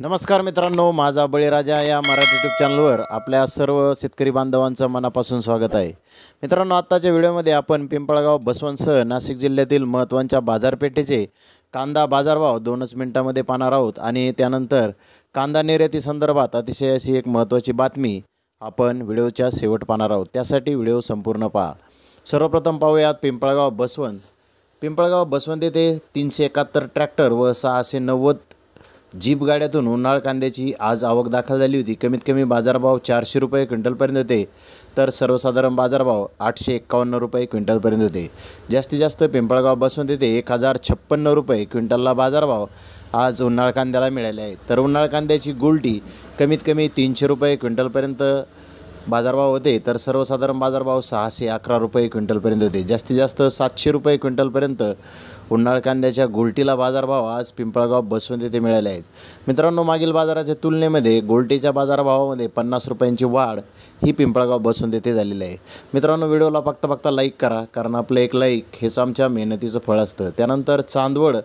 नमस्कार मित्रांनो माझा बळीराजा या मराठी यूट्यूब चॅनलवर आपल्या सर्व शेतकरी बांधवांचं मनापासून स्वागत आहे मित्रांनो आत्ताच्या व्हिडिओमध्ये आपण पिंपळगाव बसवंतसह नाशिक जिल्ह्यातील महत्त्वांच्या बाजारपेठेचे कांदा बाजारभाव दोनच मिनटामध्ये पाहणार आहोत आणि त्यानंतर कांदा निर्यातीसंदर्भात अतिशय अशी एक महत्त्वाची बातमी आपण व्हिडिओच्या शेवट पाहणार आहोत त्यासाठी व्हिडिओ संपूर्ण पहा सर्वप्रथम पाहूयात पिंपळगाव बसवंत पिंपळगाव बसवंत येथे तीनशे एकाहत्तर ट्रॅक्टर व सहाशे नव्वद जीप गाड्यातून उन्हाळ कांद्याची आज आवक दाखल झाली होती कमीत कमी बाजारभाव चारशे रुपये क्विंटलपर्यंत होते तर सर्वसाधारण बाजारभाव आठशे एक्कावन्न रुपये क्विंटलपर्यंत होते जास्तीत जास्त पिंपळगाव बसवंत येथे एक हजार छप्पन्न रुपये क्विंटलला बाजारभाव आज उन्हाळ कांद्याला मिळाले आहेत तर उन्हाळ कांद्याची गुलटी कमीत कमी तीनशे रुपये क्विंटलपर्यंत बाजारभाव होते तर सर्वसाधारण बाजारभाव सहाशे अकरा रुपये क्विंटलपर्यंत होते जास्तीत जास्त सातशे रुपये क्विंटलपर्यंत उन्हाळ कांद्याच्या गोलटीला बाजारभाव आज पिंपळगाव बसवंत येथे मिळाले आहेत मित्रांनो मागील बाजाराच्या तुलनेमध्ये गोलटीच्या बाजारभावामध्ये पन्नास रुपयांची वाढ ही पिंपळगाव बसवंत येथे झालेली आहे मित्रांनो व्हिडिओला फक्त फक्त लाईक करा कारण आपलं एक लाईक हेच आमच्या मेहनतीचं फळ असतं त्यानंतर चांदवड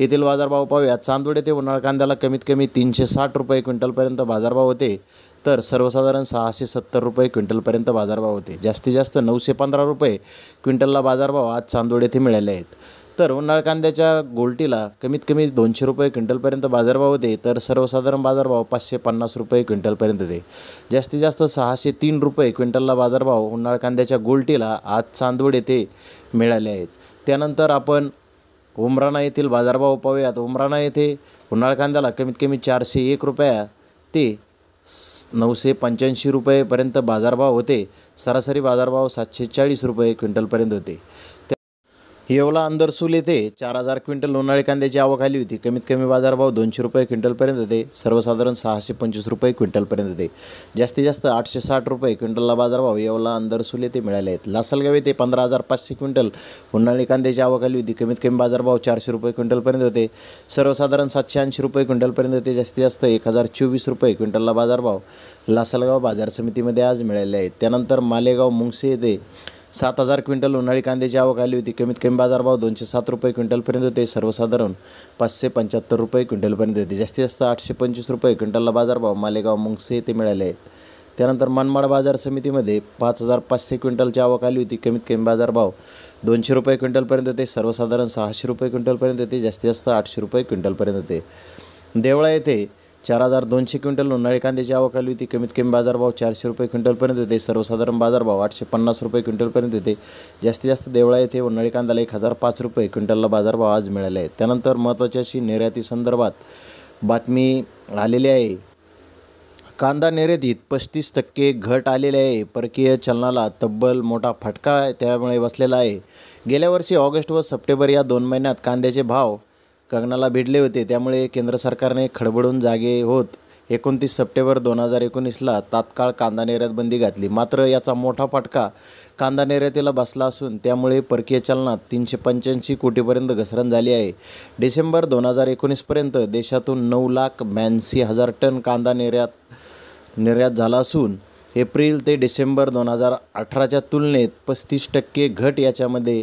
येथील बाजारभाव पाहूया चांदवड येथे उन्हाळ कांद्याला कमीत कमी तीनशे साठ रुपये क्विंटलपर्यंत बाजारभाव होते तर सर्वसाधारण सहाशे सत्तर रुपये क्विंटलपर्यंत बाजारभाव होते जास्तीत जास्त नऊशे पंधरा रुपये क्विंटलला बाजारभाव आज चांदोड येथे मिळाले आहेत तर उन्हाळ कांद्याच्या गोल्टीला कमीत कमी दोनशे रुपये क्विंटलपर्यंत बाजारभाव होते तर सर्वसाधारण बाजारभाव पाचशे पन्नास रुपये क्विंटलपर्यंत होते जास्तीत जास्त सहाशे तीन रुपये क्विंटलला बाजारभाव उन्हाळ कांद्याच्या गोल्टीला आज चांदवड येथे मिळाले आहेत त्यानंतर आपण उमराणा येथील बाजारभाव पाहूयात उमराणा येथे उन्हाळ कांद्याला कमीत कमी चारशे एक रुपया ते नऊशे पंच्याऐंशी रुपयेपर्यंत बाजारभाव होते सरासरी बाजारभाव सातशे चाळीस रुपये क्विंटलपर्यंत होते येवला अंदरसूल येथे चार हजार क्विंटल उन्हाळी कांद्याची आवक आली होती कमीत कमी बाजारभाव दोनशे रुपये क्विंटलपर्यंत होते सर्वसाधारण सहाशे पंचवीस रुपये क्विंटलपर्यंत होते जास्तीत जास्त आठशे साठ रुपये क्विंटलला बाजारभाव येवला अंदरसूल येथे मिळाले आहेत लासलगाव येथे पंधरा हजार पाचशे क्विंटल उन्हाळी कांद्याची आवक आली होती कमीत कमी बाजारभाव चारशे रुपये क्विंटलपर्यंत होते सर्वसाधारण सातशे ऐंशी रुपये क्विंटलपर्यंत होते जास्तीत जास्त एक हजार चोवीस रुपये क्विंटलला बाजारभाव लासलगाव बाजार समितीमध्ये आज मिळाले आहेत त्यानंतर मालेगाव मुंगसे येथे सात हजार क्विंटल उन्हाळी कांद्याची आवक आली होती कमीत कमी बाजारभाव दोनशे सात रुपये क्विंटलपर्यंत होते सर्वसाधारण पाचशे पंच्याहत्तर रुपये क्विंटलपर्यंत होते जास्तीत जास्त आठशे पंचवीस रुपये क्विंटलला बाजारभाव मालेगाव मुंगसे येथे मिळाले आहेत त्यानंतर मनमाड बाजार समितीमध्ये पाच हजार पाचशे क्विंटलची आवक आली होती कमीत कमी बाजारभाव दोनशे रुपये क्विंटलपर्यंत होते सर्वसाधारण सहाशे रुपये क्विंटलपर्यंत होते जास्तीत जास्त आठशे रुपये क्विंटलपर्यंत होते देवळा येथे चार हजार दोनशे क्विंटल उन्हाळी कांद्याची आवक आली होती कमीत कमी बाजारभाव चारशे रुपये क्विंटलपर्यंत होते सर्वसाधारण बाजारभाव आठशे पन्नास रुपये क्विंटलपर्यंत होते जास्तीत जास्त देवळा येथे उन्हाळी कांद्याला एक हजार पाच रुपये क्विंटलला बाजारभाव आज मिळाले आहेत त्यानंतर महत्त्वाची अशी निर्यातीसंदर्भात बातमी आलेली आहे कांदा निर्यातीत पस्तीस टक्के घट आलेली आहे परकीय चलनाला तब्बल मोठा फटका त्यामुळे बसलेला आहे गेल्या वर्षी ऑगस्ट व सप्टेंबर या दोन महिन्यात कांद्याचे भाव कंगनाला भिडले होते त्यामुळे केंद्र सरकारने खडबडून जागे होत एकोणतीस सप्टेंबर दोन हजार एकोणीसला तात्काळ कांदा निर्यात बंदी घातली मात्र याचा मोठा फटका कांदा निर्यातीला बसला असून त्यामुळे परकीय चलनात तीनशे पंच्याऐंशी कोटीपर्यंत घसरण झाली आहे डिसेंबर दोन हजार एकोणीसपर्यंत देशातून नऊ लाख ब्याऐंशी हजार टन कांदा निर्यात निर्यात झाला असून एप्रिल ते डिसेंबर दोन हजार अठराच्या तुलनेत पस्तीस टक्के घट याच्यामध्ये